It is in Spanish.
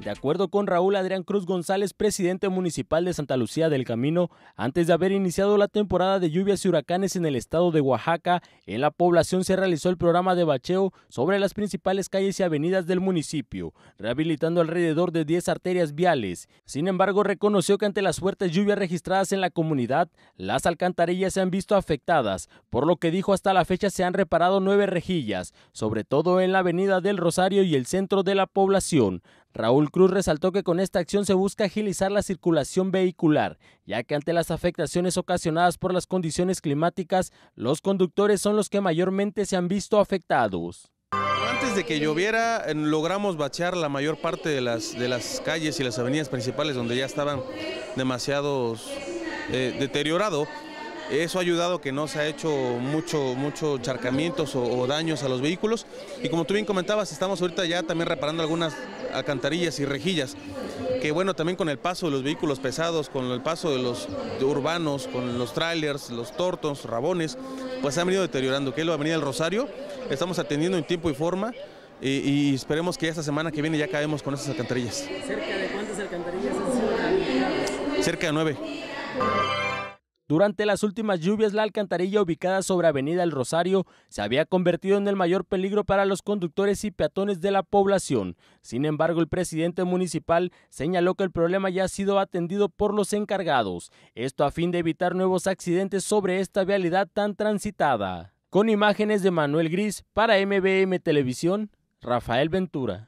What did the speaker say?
De acuerdo con Raúl Adrián Cruz González, presidente municipal de Santa Lucía del Camino, antes de haber iniciado la temporada de lluvias y huracanes en el estado de Oaxaca, en la población se realizó el programa de bacheo sobre las principales calles y avenidas del municipio, rehabilitando alrededor de 10 arterias viales. Sin embargo, reconoció que ante las fuertes lluvias registradas en la comunidad, las alcantarillas se han visto afectadas, por lo que dijo hasta la fecha se han reparado nueve rejillas, sobre todo en la avenida del Rosario y el centro de la población. Raúl Cruz resaltó que con esta acción se busca agilizar la circulación vehicular, ya que ante las afectaciones ocasionadas por las condiciones climáticas, los conductores son los que mayormente se han visto afectados. Antes de que lloviera, logramos bachear la mayor parte de las, de las calles y las avenidas principales donde ya estaban demasiado eh, deteriorados. deteriorado eso ha ayudado que no se ha hecho mucho, mucho charcamientos o, daños a los vehículos. Y como tú bien comentabas, estamos ahorita ya también reparando algunas alcantarillas y rejillas, que bueno, también con el paso de los vehículos pesados, con el paso de los urbanos, con los trailers, los tortos, rabones, pues se han venido deteriorando, que es la Avenida del Rosario, estamos atendiendo en tiempo y forma, y, esperemos que esta semana que viene ya acabemos con esas alcantarillas. ¿Cerca de cuántas alcantarillas? Cerca de nueve. Durante las últimas lluvias, la alcantarilla ubicada sobre Avenida El Rosario se había convertido en el mayor peligro para los conductores y peatones de la población. Sin embargo, el presidente municipal señaló que el problema ya ha sido atendido por los encargados, esto a fin de evitar nuevos accidentes sobre esta vialidad tan transitada. Con imágenes de Manuel Gris para MBM Televisión, Rafael Ventura.